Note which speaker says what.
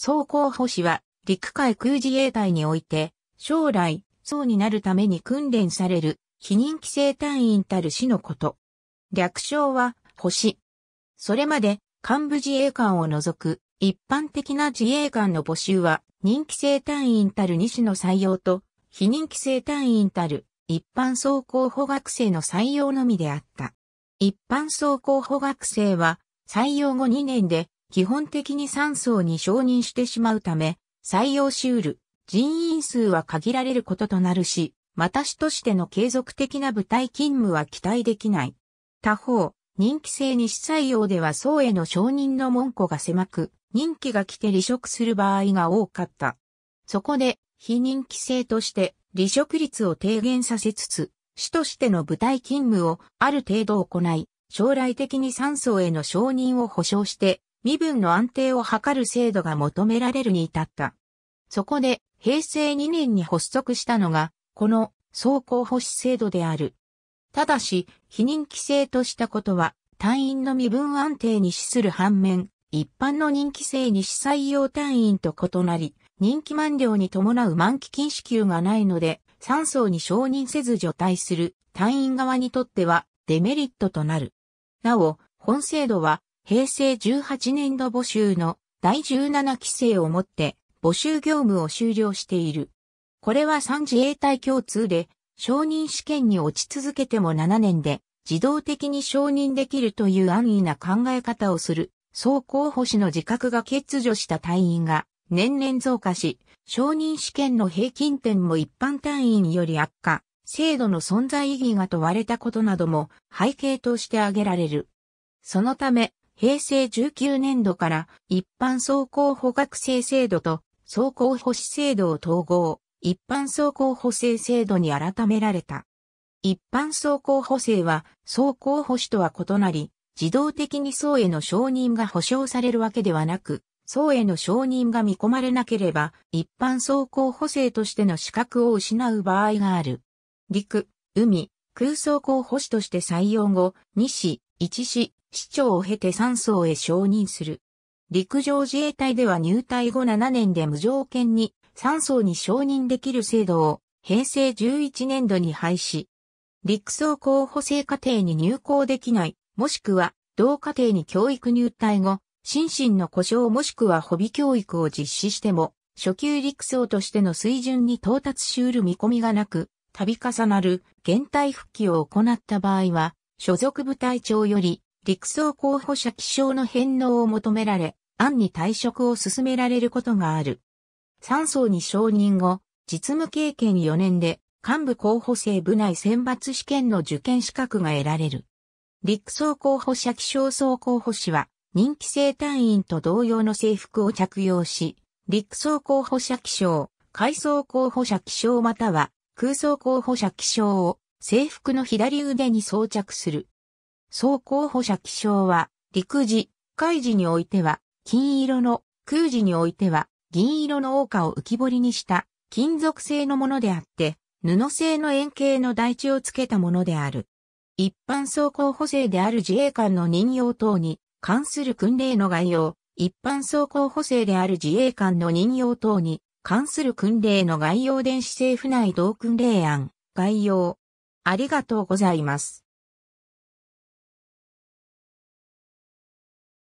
Speaker 1: 総候補士は、陸海空自衛隊において、将来、層になるために訓練される、非任規制隊員たる士のこと。略称は、星。それまで、幹部自衛官を除く、一般的な自衛官の募集は、任気生隊員たる2種の採用と、非任気生隊員たる一般総候補学生の採用のみであった。一般総候補学生は、採用後2年で基本的に3層に承認してしまうため、採用しうる人員数は限られることとなるし、また市としての継続的な部隊勤務は期待できない。他方、任期制に市採用では層への承認の門戸が狭く、任期が来て離職する場合が多かった。そこで、非任期制として離職率を低減させつつ、市としての部隊勤務をある程度行い、将来的に3層への承認を保障して、身分の安定を図る制度が求められるに至った。そこで、平成2年に発足したのが、この、総候補士制度である。ただし、否認規制としたことは、隊員の身分安定に資する反面、一般の任期制に資採用隊員と異なり、任期満了に伴う満期禁止給がないので、3層に承認せず除隊する隊員側にとってはデメリットとなる。なお、本制度は平成18年度募集の第17期生をもって募集業務を終了している。これは3自衛隊共通で承認試験に落ち続けても7年で自動的に承認できるという安易な考え方をする、総候補士の自覚が欠如した隊員が年々増加し、承認試験の平均点も一般単位により悪化、制度の存在意義が問われたことなども背景として挙げられる。そのため、平成19年度から一般走行補学生制度と走行補士制度を統合、一般走行補生制度に改められた。一般走行補生は走行補士とは異なり、自動的に層への承認が保障されるわけではなく、層への承認が見込まれなければ、一般走行補生としての資格を失う場合がある。陸、海、空走行補士として採用後、2市、1市、市長を経て3層へ承認する。陸上自衛隊では入隊後7年で無条件に3層に承認できる制度を平成11年度に廃止。陸層候補生課程に入校できない、もしくは同課程に教育入隊後、心身の故障もしくは補備教育を実施しても、初級陸層としての水準に到達しうる見込みがなく、度重なる減退復帰を行った場合は、所属部隊長より陸層候補者気象の返納を求められ、案に退職を進められることがある。3層に承認後、実務経験4年で幹部候補生部内選抜試験の受験資格が得られる。陸層候補者気象総候補士は、任期生隊員と同様の制服を着用し、陸層候補者気象、海層候補者気象または空層候補者気象を制服の左腕に装着する。総候補者気象は、陸時、海時においては、金色の、空時においては、銀色の王花を浮き彫りにした金属製のものであって、布製の円形の台地をつけたものである。一般総候補生である自衛官の任用等に関する訓令の概要、一般総候補生である自衛官の任用等に関する訓令の概要電子政府内同訓令案、概要。ありがとうございます。